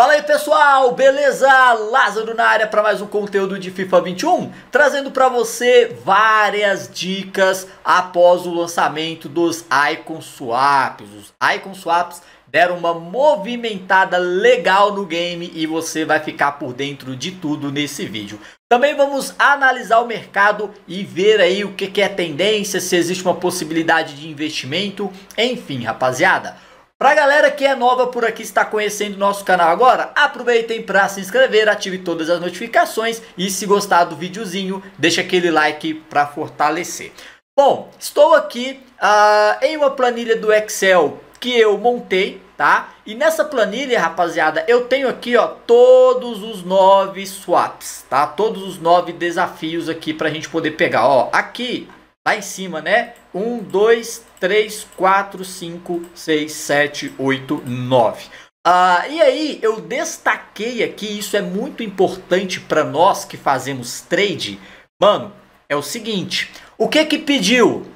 Fala aí pessoal, beleza? Lázaro na área para mais um conteúdo de FIFA 21, trazendo para você várias dicas após o lançamento dos Icon Swaps. Os Icon Swaps deram uma movimentada legal no game e você vai ficar por dentro de tudo nesse vídeo. Também vamos analisar o mercado e ver aí o que, que é tendência, se existe uma possibilidade de investimento, enfim rapaziada. Pra galera que é nova por aqui está conhecendo nosso canal agora, aproveitem para se inscrever, ative todas as notificações e se gostar do videozinho, deixa aquele like para fortalecer. Bom, estou aqui uh, em uma planilha do Excel que eu montei, tá? E nessa planilha, rapaziada, eu tenho aqui, ó, todos os nove swaps, tá? Todos os nove desafios aqui pra gente poder pegar, ó. Aqui Lá em cima, né? 1, 2, 3, 4, 5, 6, 7, 8, 9. Ah, e aí eu destaquei aqui, isso é muito importante para nós que fazemos trade. Mano, é o seguinte, o que que pediu?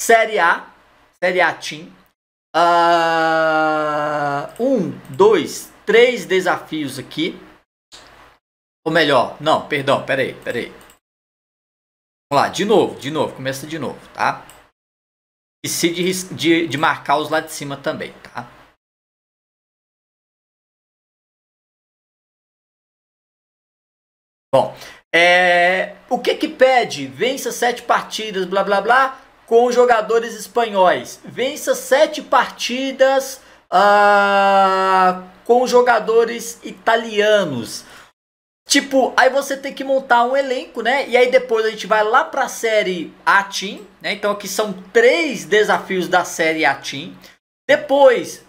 Série A, Série A Team. Ah, um, dois, três desafios aqui. Ou melhor, não, perdão, peraí, peraí. Vamos lá, de novo, de novo, começa de novo, tá? Esqueci de, de, de marcar os lá de cima também, tá? Bom, é, o que que pede? Vença sete partidas, blá blá blá, com jogadores espanhóis. Vença sete partidas ah, com jogadores italianos. Tipo, aí você tem que montar um elenco, né? E aí depois a gente vai lá pra série A-Team, né? Então aqui são três desafios da série A-Team. Depois,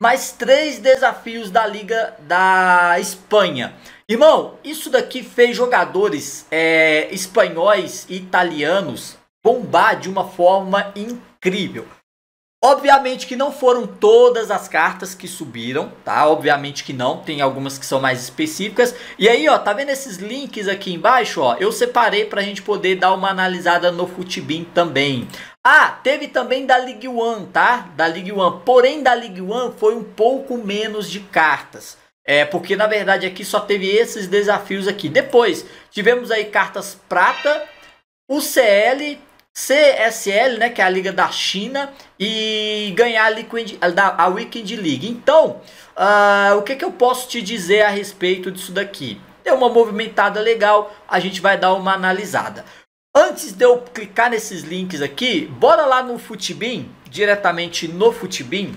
mais três desafios da Liga da Espanha. Irmão, isso daqui fez jogadores é, espanhóis e italianos bombar de uma forma incrível. Obviamente que não foram todas as cartas que subiram, tá? Obviamente que não, tem algumas que são mais específicas. E aí, ó, tá vendo esses links aqui embaixo, ó? Eu separei pra gente poder dar uma analisada no Futibin também. Ah, teve também da League One, tá? Da League One. Porém, da League One foi um pouco menos de cartas. É, porque na verdade aqui só teve esses desafios aqui. Depois, tivemos aí cartas prata, o CL CSL, né, que é a Liga da China, e ganhar a, Liquid, a Weekend League. Então, uh, o que, que eu posso te dizer a respeito disso daqui? Deu uma movimentada legal, a gente vai dar uma analisada. Antes de eu clicar nesses links aqui, bora lá no Futibin, diretamente no Futibin.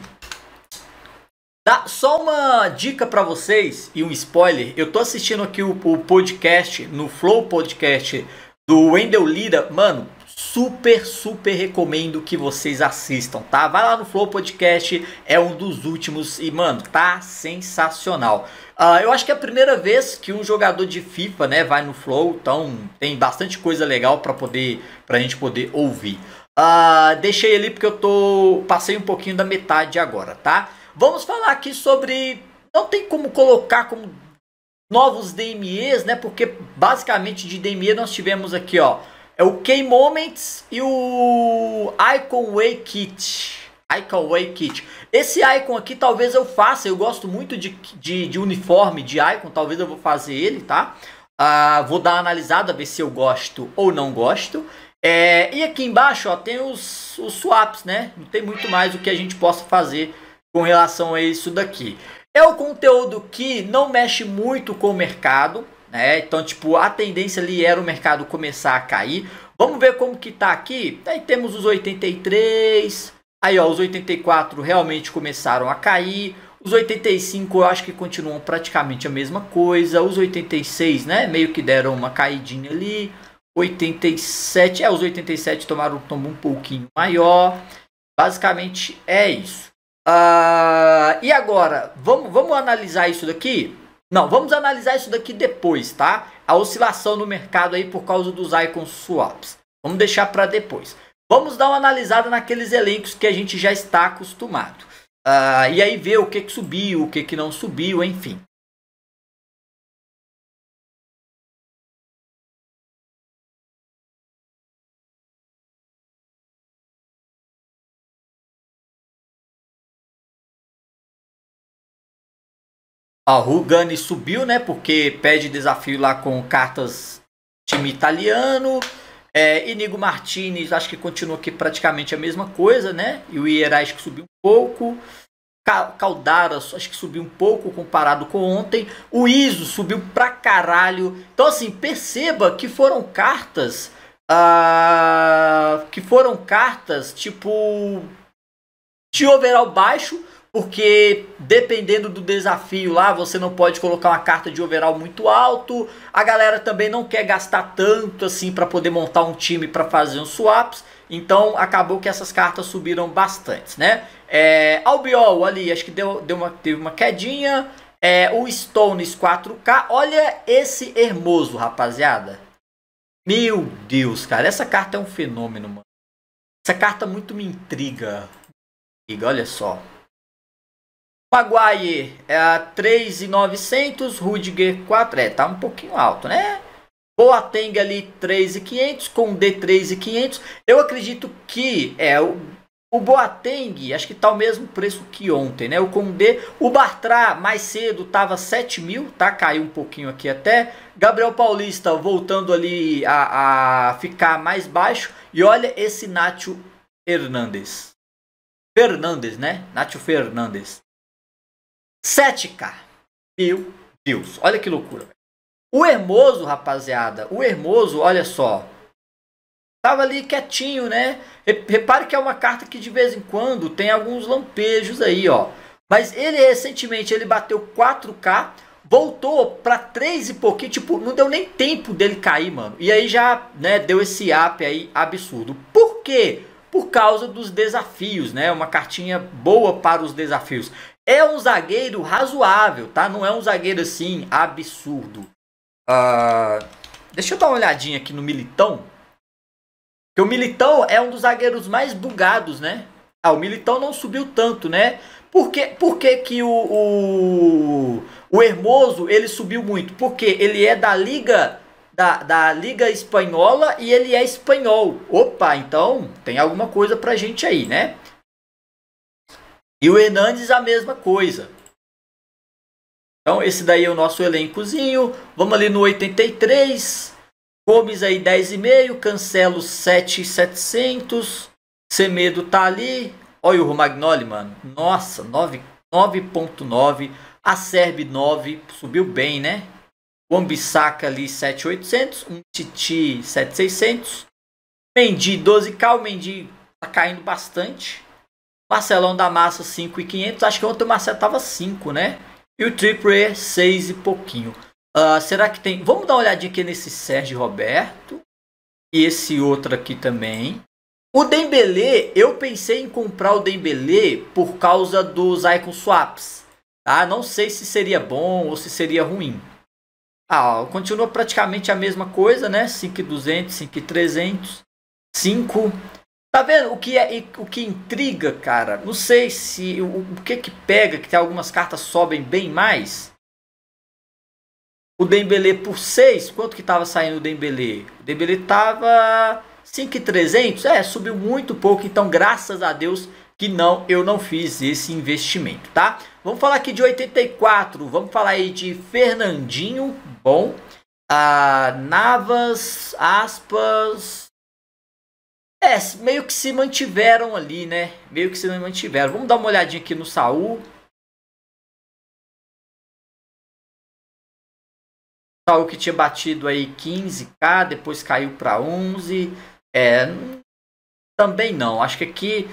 Dá tá, só uma dica para vocês e um spoiler. Eu tô assistindo aqui o, o podcast no Flow Podcast do Wendel Lira. Mano, super, super recomendo que vocês assistam, tá? Vai lá no Flow Podcast, é um dos últimos e, mano, tá sensacional. Uh, eu acho que é a primeira vez que um jogador de FIFA, né, vai no Flow, então tem bastante coisa legal para poder, pra gente poder ouvir. Uh, deixei ali porque eu tô, passei um pouquinho da metade agora, tá? Vamos falar aqui sobre, não tem como colocar como novos DMEs, né, porque basicamente de DME nós tivemos aqui, ó, é o Key Moments e o Icon Way Kit. Icon Way Kit. Esse Icon aqui talvez eu faça, eu gosto muito de, de, de uniforme, de Icon, talvez eu vou fazer ele, tá? Ah, vou dar uma analisada, ver se eu gosto ou não gosto. É, e aqui embaixo ó, tem os, os swaps, né? Não tem muito mais o que a gente possa fazer com relação a isso daqui. É o conteúdo que não mexe muito com o mercado, né? Então, tipo, a tendência ali era o mercado começar a cair. Vamos ver como que tá aqui. Aí temos os 83. Aí, ó, os 84 realmente começaram a cair. Os 85 eu acho que continuam praticamente a mesma coisa. Os 86, né, meio que deram uma caidinha ali. 87, é, os 87 tomaram um tombo um pouquinho maior. Basicamente é isso. Uh, e agora, vamos, vamos analisar isso daqui? Não, vamos analisar isso daqui depois, tá? A oscilação no mercado aí por causa dos icon swaps. Vamos deixar para depois. Vamos dar uma analisada naqueles elencos que a gente já está acostumado. Uh, e aí ver o que, que subiu, o que, que não subiu, enfim. A Rugani subiu, né? Porque pede desafio lá com cartas time italiano. É, Inigo Martinez, acho que continua aqui praticamente a mesma coisa, né? E o Ierais que subiu um pouco. Caldara, acho que subiu um pouco comparado com ontem. O ISO subiu pra caralho. Então, assim, perceba que foram cartas. Uh, que foram cartas tipo. De overall baixo porque dependendo do desafio lá, você não pode colocar uma carta de overall muito alto. A galera também não quer gastar tanto assim para poder montar um time para fazer uns swaps. Então acabou que essas cartas subiram bastante, né? É, Albiol ali, acho que deu, deu uma, teve uma quedinha. É, o Stones 4K, olha esse hermoso, rapaziada. Meu Deus, cara, essa carta é um fenômeno, mano. Essa carta muito me intriga. Olha só. Maguire é a 3,900, Rudiger 4, é, tá um pouquinho alto, né? Boateng ali 3,500 com D3,500. Eu acredito que é o, o Boateng, acho que tá o mesmo preço que ontem, né? O Condé, o Bartra mais cedo tava 7 mil, tá? Caiu um pouquinho aqui até. Gabriel Paulista voltando ali a, a ficar mais baixo. E olha esse Nacho Hernandes. Fernandes, né? Nacho Fernandes. 7K. Meu Deus, olha que loucura. O Hermoso, rapaziada, o Hermoso, olha só. Tava ali quietinho, né? Repare que é uma carta que de vez em quando tem alguns lampejos aí, ó. Mas ele recentemente ele bateu 4K, voltou para 3 e pouquinho, tipo, não deu nem tempo dele cair, mano. E aí já, né, deu esse up aí absurdo. Por quê? Por causa dos desafios, né? Uma cartinha boa para os desafios. É um zagueiro razoável, tá? Não é um zagueiro assim absurdo. Uh, deixa eu dar uma olhadinha aqui no Militão. o Militão é um dos zagueiros mais bugados, né? Ah, o Militão não subiu tanto, né? Por que, por que, que o, o, o Hermoso ele subiu muito? Porque ele é da Liga da, da Liga Espanhola e ele é espanhol. Opa, então tem alguma coisa pra gente aí, né? E o Hernandes a mesma coisa. Então esse daí é o nosso elencozinho. Vamos ali no 83. Gomes aí 10,5. Cancelo 7,700. Semedo tá ali. Olha o Romagnoli, mano. Nossa, 9.9. A Serbe 9. Subiu bem, né? O Ambissaca ali 7,800. Um Titi 7,600. Mendy 12k. O Mendy tá caindo bastante. Marcelão da Massa 5,500. Acho que ontem o Marcelo tava 5, né? E o Trippier 6 e pouquinho. Uh, será que tem... Vamos dar uma olhadinha aqui nesse Sérgio Roberto. E esse outro aqui também. O Dembele, eu pensei em comprar o Dembele por causa dos icon swaps. Tá? Não sei se seria bom ou se seria ruim. Ah, continua praticamente a mesma coisa, né? 5,200, 5,300, 5... Tá vendo o que é o que intriga, cara? Não sei se o, o que que pega que tem algumas cartas sobem bem mais. O Dembele por 6, quanto que tava saindo o Dembele? O Dembele tava 5,300, é, subiu muito pouco, então graças a Deus que não, eu não fiz esse investimento, tá? Vamos falar aqui de 84, vamos falar aí de Fernandinho, bom. Ah, Navas, aspas, é, meio que se mantiveram ali, né? Meio que se mantiveram. Vamos dar uma olhadinha aqui no Saul. Saul que tinha batido aí 15k, depois caiu para 11. É, também não. Acho que aqui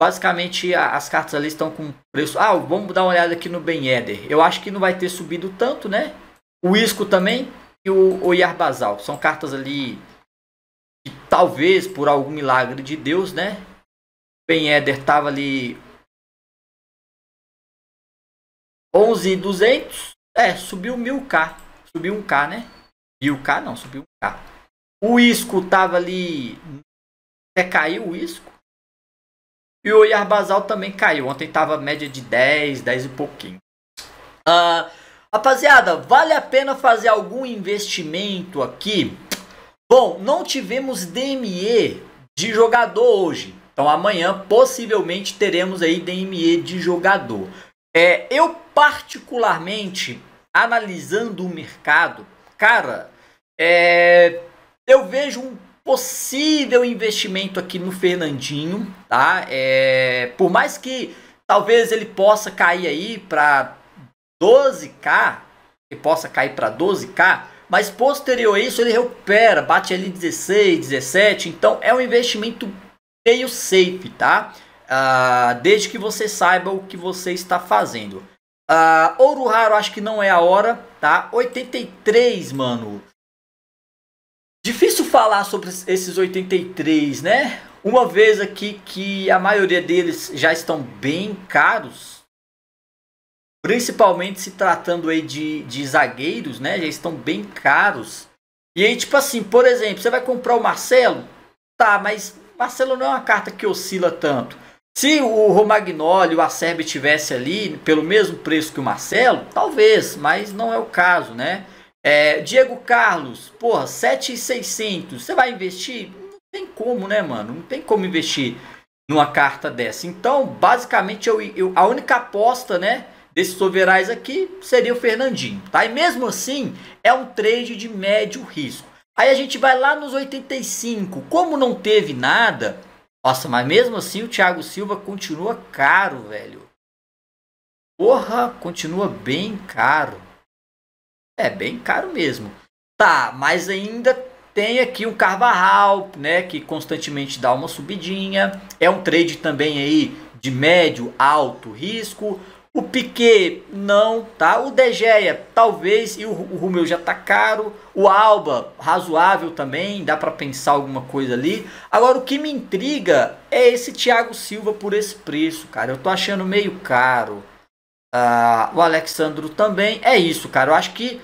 basicamente as cartas ali estão com preço. Ah, vamos dar uma olhada aqui no Ben Eder. Eu acho que não vai ter subido tanto, né? O Isco também e o, o Yarbazal. São cartas ali e talvez por algum milagre de Deus, né? Ben Eder tava ali 11,200. É, subiu 1000k. Subiu 1k, né? 1000k não, subiu 1k. O isco tava ali. Até caiu o isco. E o Iarbasal também caiu. Ontem tava média de 10, 10 e pouquinho. Uh, rapaziada, vale a pena fazer algum investimento aqui? Bom, não tivemos DME de jogador hoje. Então amanhã possivelmente teremos aí DME de jogador. É, eu particularmente analisando o mercado, cara, é, eu vejo um possível investimento aqui no Fernandinho, tá? É, por mais que talvez ele possa cair aí para 12k, ele possa cair para 12k, mas posterior a isso ele recupera, bate ali 16, 17, então é um investimento meio safe, tá? Ah, desde que você saiba o que você está fazendo. Ah, ouro raro acho que não é a hora, tá? 83, mano. Difícil falar sobre esses 83, né? Uma vez aqui que a maioria deles já estão bem caros, Principalmente se tratando aí de, de zagueiros, né? Já estão bem caros. E aí, tipo assim, por exemplo, você vai comprar o Marcelo? Tá, mas Marcelo não é uma carta que oscila tanto. Se o Romagnoli, o Acerbi tivesse ali pelo mesmo preço que o Marcelo, talvez, mas não é o caso, né? É, Diego Carlos, porra, 7,600. Você vai investir? Não tem como, né, mano? Não tem como investir numa carta dessa. Então, basicamente, eu, eu a única aposta, né, desses overais aqui seria o Fernandinho, tá? E mesmo assim, é um trade de médio risco. Aí a gente vai lá nos 85. Como não teve nada, nossa, mas mesmo assim o Thiago Silva continua caro, velho. Porra, continua bem caro. É, bem caro mesmo. Tá, mas ainda tem aqui o Carvajal, né, que constantemente dá uma subidinha. É um trade também aí de médio alto risco. O Piquet não, tá? O De Gea, talvez, e o, o Romeu já tá caro. O Alba, razoável também, dá para pensar alguma coisa ali. Agora, o que me intriga é esse Thiago Silva por esse preço, cara. Eu tô achando meio caro. Ah, o Alexandro também. É isso, cara. Eu acho que,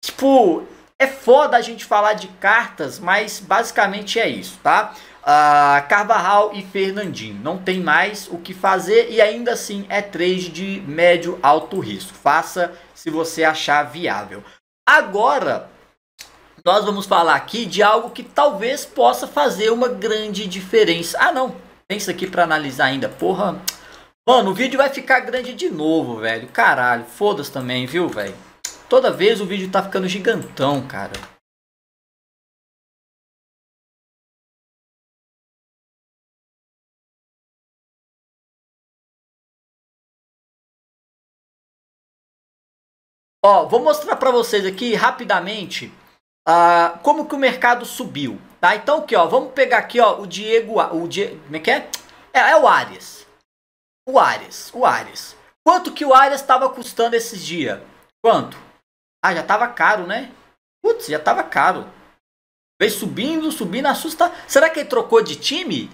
tipo, é foda a gente falar de cartas, mas basicamente é isso, tá? Uh, Carvajal e Fernandinho. Não tem mais o que fazer e ainda assim é trade de médio alto risco. Faça se você achar viável. Agora, nós vamos falar aqui de algo que talvez possa fazer uma grande diferença. Ah, não. Tem isso aqui para analisar ainda. Porra. Mano, o vídeo vai ficar grande de novo, velho. Caralho, foda-se também, viu, velho? Toda vez o vídeo tá ficando gigantão, cara. Ó, vou mostrar para vocês aqui rapidamente uh, como que o mercado subiu, tá? Então aqui, ó, vamos pegar aqui, ó, o Diego, o Diego, como é que é? É, é o Ares. O Ares, o Ares. Quanto que o Ares estava custando esses dias? Quanto? Ah, já tava caro, né? Putz, já tava caro. Veio subindo, subindo, assusta. Será que ele trocou de time?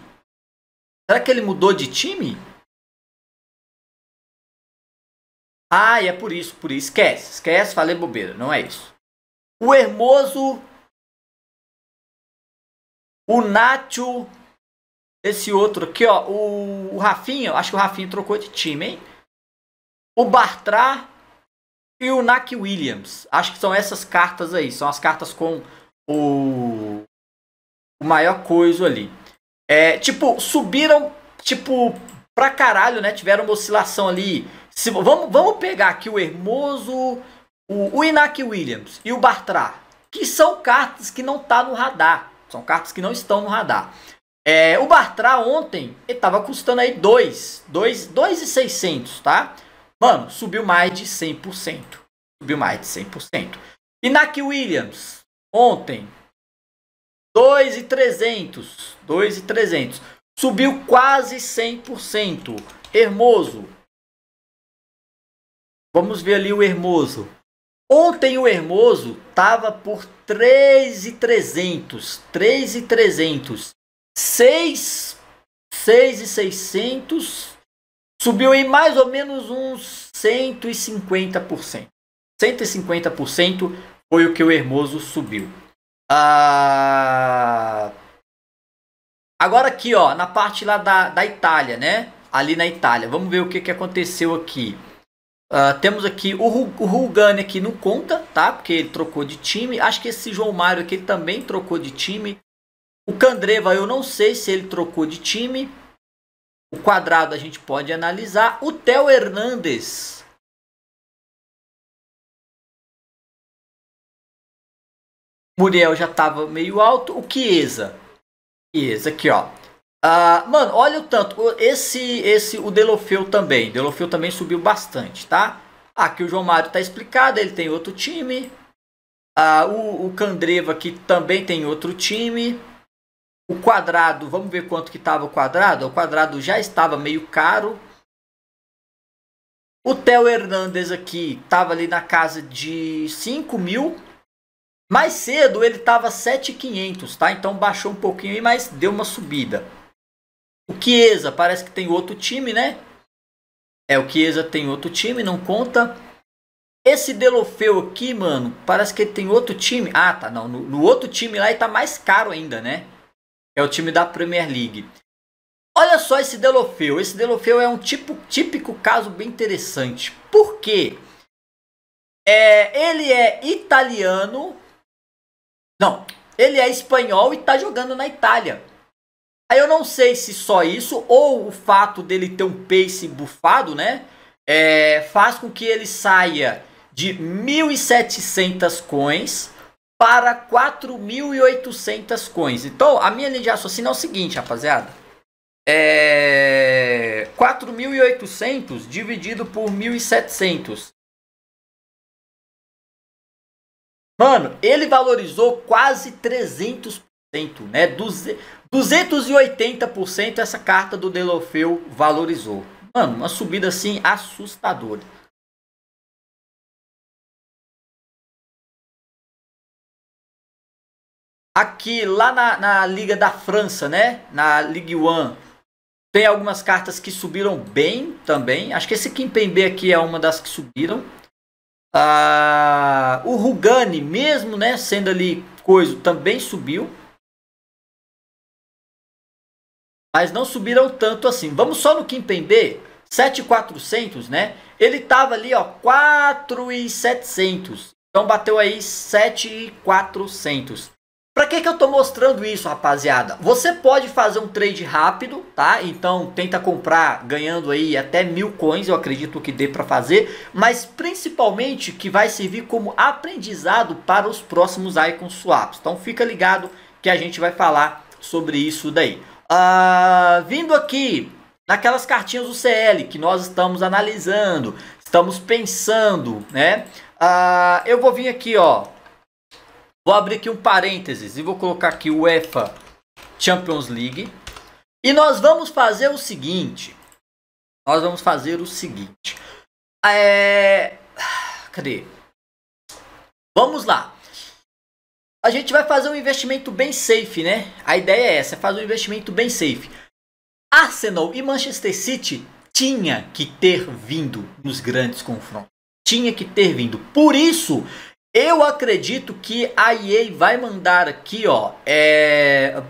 Será que ele mudou de time? Ah, é por isso, por isso. Esquece, esquece, falei bobeira. Não é isso. O Hermoso, o Nacho, esse outro aqui, ó. O, o Rafinha, acho que o Rafinha trocou de time, hein? O Bartra e o Nak Williams. Acho que são essas cartas aí. São as cartas com o, o maior coisa ali. É, tipo, subiram, tipo, pra caralho, né? Tiveram uma oscilação ali se, vamos, vamos pegar aqui o Hermoso, o, o Inaki Williams e o Bartra, que são cartas que não tá no radar. São cartas que não estão no radar. É, o Bartra ontem, estava custando aí 2, 2,600, tá? Mano, subiu mais de 100%. Subiu mais de 100%. Inaki Williams, ontem, 2,300, 2,300. Subiu quase 100%. Hermoso, Vamos ver ali o Hermoso. Ontem o Hermoso estava por 3,300. 3,300. 6, 6,600. Subiu em mais ou menos uns 150%. 150% foi o que o Hermoso subiu. Ah, agora aqui, ó, na parte lá da, da Itália, né? Ali na Itália. Vamos ver o que, que aconteceu aqui. Uh, temos aqui o, Rugani aqui não conta, tá? Porque ele trocou de time. Acho que esse João Mário aqui ele também trocou de time. O Candreva eu não sei se ele trocou de time. O quadrado a gente pode analisar. O Theo Hernandes. Muriel já estava meio alto. O Chiesa. Chiesa aqui, ó. Ah, mano, olha o tanto. Esse, esse, o Delofeu também. Delofeu também subiu bastante, tá? Aqui o João Mário tá explicado, ele tem outro time. Ah, o, o Candreva aqui também tem outro time. O quadrado, vamos ver quanto que estava o quadrado. O quadrado já estava meio caro. O Theo Hernandes aqui estava ali na casa de 5 mil. Mais cedo ele estava 7,500, tá? Então baixou um pouquinho aí, mas deu uma subida. O Chiesa parece que tem outro time, né? É, o Chiesa tem outro time, não conta. Esse Delofeu aqui, mano, parece que ele tem outro time. Ah, tá, não. No, no outro time lá ele tá mais caro ainda, né? É o time da Premier League. Olha só esse Delofeu. Esse Delofeu é um tipo, típico caso bem interessante. Por quê? É, ele é italiano. Não, ele é espanhol e tá jogando na Itália. Aí eu não sei se só isso ou o fato dele ter um pace bufado, né? É, faz com que ele saia de 1.700 coins para 4.800 coins. Então, a minha linha de raciocínio é o seguinte, rapaziada. É... 4.800 dividido por 1.700. Mano, ele valorizou quase 300%, né? Duze... 280% essa carta do Delofeu valorizou. Mano, uma subida assim assustadora. Aqui, lá na, na Liga da França, né? Na Ligue 1, tem algumas cartas que subiram bem também. Acho que esse Kimpembe aqui é uma das que subiram. Ah, o Rugani, mesmo né, sendo ali coisa, também subiu. mas não subiram tanto assim. Vamos só no Kimpembe, 7,400, né? Ele tava ali, ó, 4,700. Então bateu aí 7,400. Para que que eu tô mostrando isso, rapaziada? Você pode fazer um trade rápido, tá? Então tenta comprar ganhando aí até mil coins, eu acredito que dê para fazer, mas principalmente que vai servir como aprendizado para os próximos icon swaps. Então fica ligado que a gente vai falar sobre isso daí. Ah, vindo aqui naquelas cartinhas do CL que nós estamos analisando, estamos pensando, né? Ah, eu vou vir aqui, ó. Vou abrir aqui um parênteses e vou colocar aqui o UEFA Champions League. E nós vamos fazer o seguinte. Nós vamos fazer o seguinte. É... Cadê? Vamos lá. A gente vai fazer um investimento bem safe, né? A ideia é essa, é fazer um investimento bem safe. Arsenal e Manchester City tinha que ter vindo nos grandes confrontos. Tinha que ter vindo. Por isso, eu acredito que a EA vai mandar aqui, ó, é,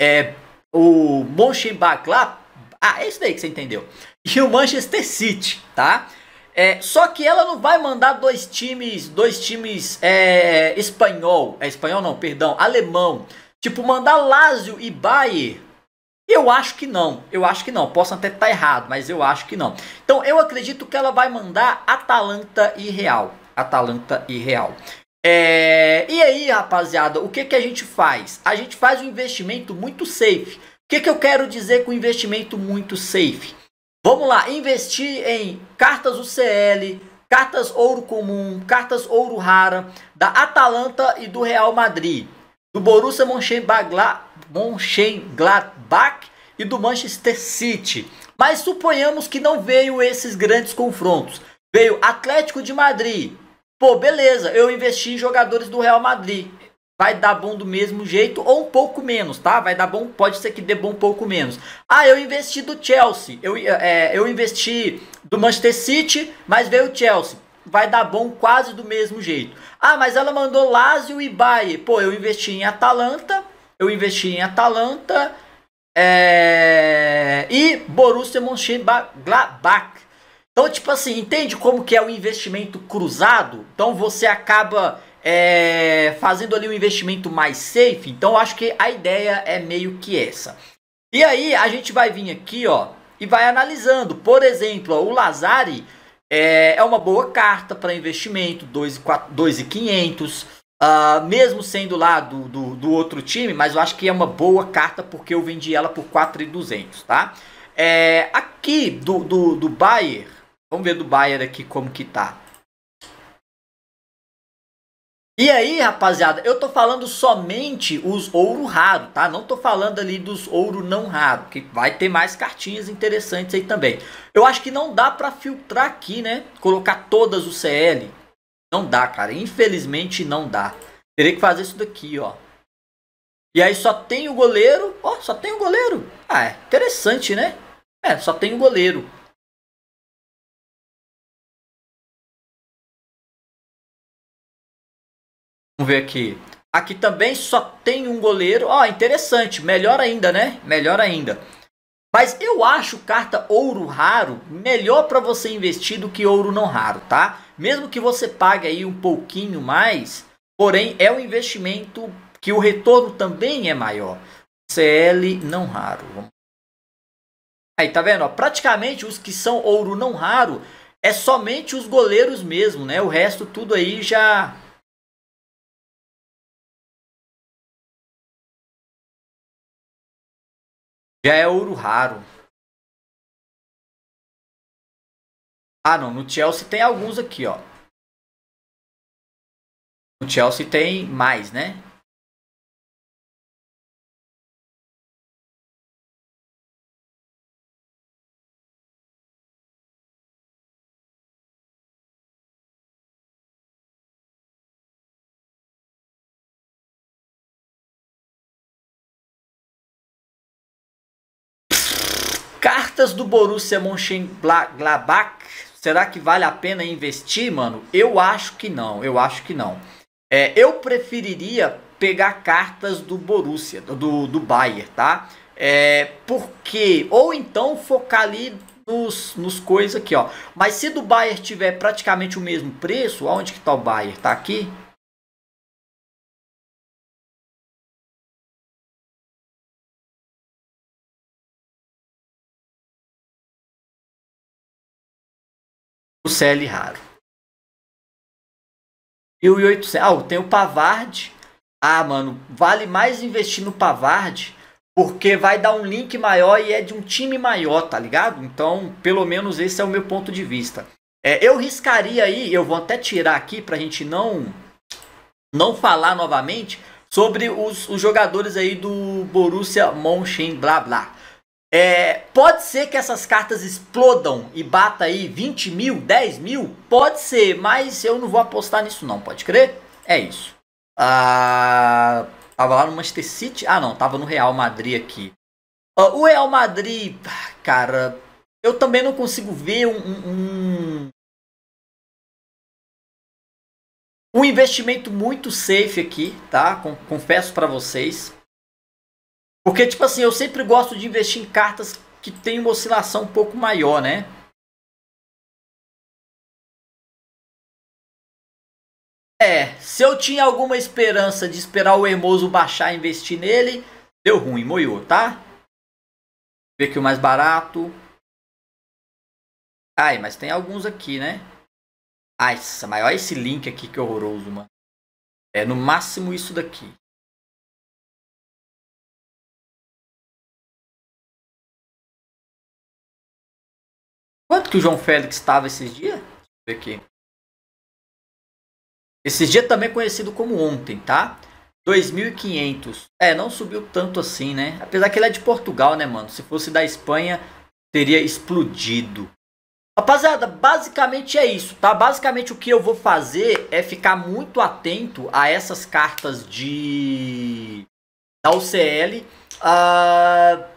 é o Mönchengladbach lá. Ah, é isso daí que você entendeu. E o Manchester City, tá? É, só que ela não vai mandar dois times, dois times é, espanhol, é espanhol não, perdão, alemão. Tipo, mandar Lazio e Bayern. Eu acho que não, eu acho que não. Posso até estar tá errado, mas eu acho que não. Então eu acredito que ela vai mandar Atalanta e Real. Atalanta e Real. É, e aí, rapaziada, o que, que a gente faz? A gente faz um investimento muito safe. O que, que eu quero dizer com investimento muito safe? Vamos lá, investir em cartas UCL, cartas ouro comum, cartas ouro rara, da Atalanta e do Real Madrid, do Borussia Mönchengladbach e do Manchester City. Mas suponhamos que não veio esses grandes confrontos. Veio Atlético de Madrid. Pô, beleza, eu investi em jogadores do Real Madrid vai dar bom do mesmo jeito ou um pouco menos, tá? Vai dar bom, pode ser que dê bom um pouco menos. Ah, eu investi do Chelsea, eu, é, eu investi do Manchester City, mas veio o Chelsea. Vai dar bom quase do mesmo jeito. Ah, mas ela mandou Lazio e Bayern. Pô, eu investi em Atalanta, eu investi em Atalanta é... e Borussia Mönchengladbach. Então, tipo assim, entende como que é o investimento cruzado? Então você acaba é, fazendo ali um investimento mais safe. Então acho que a ideia é meio que essa. E aí a gente vai vir aqui, ó, e vai analisando. Por exemplo, ó, o Lazari é, é uma boa carta para investimento, 2,500. Uh, ah, mesmo sendo lá do, do, do, outro time, mas eu acho que é uma boa carta porque eu vendi ela por 4,200, tá? É, aqui do, do, do Bayer, vamos ver do Bayer aqui como que tá. E aí, rapaziada, eu tô falando somente os ouro raro, tá? Não tô falando ali dos ouro não raro, que vai ter mais cartinhas interessantes aí também. Eu acho que não dá pra filtrar aqui, né? Colocar todas o CL. Não dá, cara. Infelizmente não dá. Teria que fazer isso daqui, ó. E aí só tem o goleiro. Ó, só tem o goleiro. Ah, é interessante, né? É, só tem o goleiro. Vamos ver aqui. Aqui também só tem um goleiro. Ó, oh, interessante. Melhor ainda, né? Melhor ainda. Mas eu acho carta ouro raro melhor para você investir do que ouro não raro, tá? Mesmo que você pague aí um pouquinho mais, porém é um investimento que o retorno também é maior. CL não raro. Aí, tá vendo? praticamente os que são ouro não raro é somente os goleiros mesmo, né? O resto tudo aí já Já é ouro raro. Ah, não. No Chelsea tem alguns aqui, ó. No Chelsea tem mais, né? cartas do Borussia Mönchengladbach, será que vale a pena investir, mano? Eu acho que não, eu acho que não. É, eu preferiria pegar cartas do Borussia, do, do Bayer, tá? É, porque, ou então focar ali nos, nos coisas aqui, ó. Mas se do Bayer tiver praticamente o mesmo preço, aonde que tá o Bayer? Tá aqui? CL raro. E o 800. Ah, tem o Pavard. Ah, mano, vale mais investir no Pavard. Porque vai dar um link maior e é de um time maior, tá ligado? Então, pelo menos esse é o meu ponto de vista. É, eu riscaria aí, eu vou até tirar aqui pra gente não não falar novamente sobre os, os jogadores aí do Borussia Mönchengladbach. É, pode ser que essas cartas explodam e bata aí 20 mil, 10 mil? Pode ser, mas eu não vou apostar nisso não, pode crer? É isso. Ah, tava lá no Manchester City? Ah não, tava no Real Madrid aqui. Ah, o Real Madrid, ah, cara, eu também não consigo ver um, um, um, um investimento muito safe aqui, tá? Confesso para vocês. Porque, tipo assim, eu sempre gosto de investir em cartas que tem uma oscilação um pouco maior, né? É, se eu tinha alguma esperança de esperar o Hermoso baixar e investir nele, deu ruim, moiou, tá? Ver aqui o mais barato. Ai, mas tem alguns aqui, né? Ai, maior olha esse link aqui que horroroso, mano. É no máximo isso daqui. Quanto que o João Félix estava esses dias? Deixa eu ver aqui. Esses dias também conhecido como ontem, tá? 2.500. É, não subiu tanto assim, né? Apesar que ele é de Portugal, né, mano? Se fosse da Espanha, teria explodido. Rapaziada, basicamente é isso, tá? Basicamente o que eu vou fazer é ficar muito atento a essas cartas de... da UCL. Uh ah,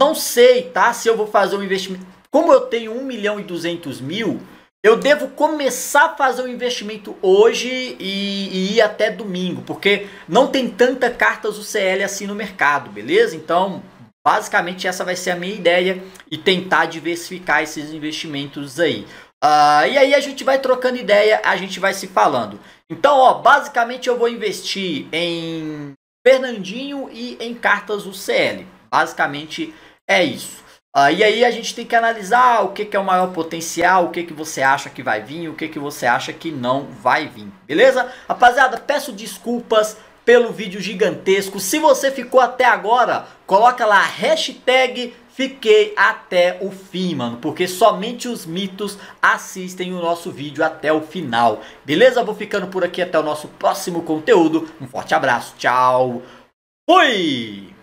não sei, tá? Se eu vou fazer um investimento. Como eu tenho 1 milhão e 200 mil, eu devo começar a fazer o um investimento hoje e, e, ir até domingo, porque não tem tanta cartas UCL assim no mercado, beleza? Então, basicamente essa vai ser a minha ideia e tentar diversificar esses investimentos aí. Uh, e aí a gente vai trocando ideia, a gente vai se falando. Então, ó, basicamente eu vou investir em Fernandinho e em cartas UCL. Basicamente é isso. Ah, e aí a gente tem que analisar o que, que é o maior potencial, o que, que você acha que vai vir, o que, que você acha que não vai vir, beleza? Rapaziada, peço desculpas pelo vídeo gigantesco. Se você ficou até agora, coloca lá hashtag fiquei até o fim, mano, porque somente os mitos assistem o nosso vídeo até o final. Beleza? Vou ficando por aqui até o nosso próximo conteúdo. Um forte abraço, tchau. Fui!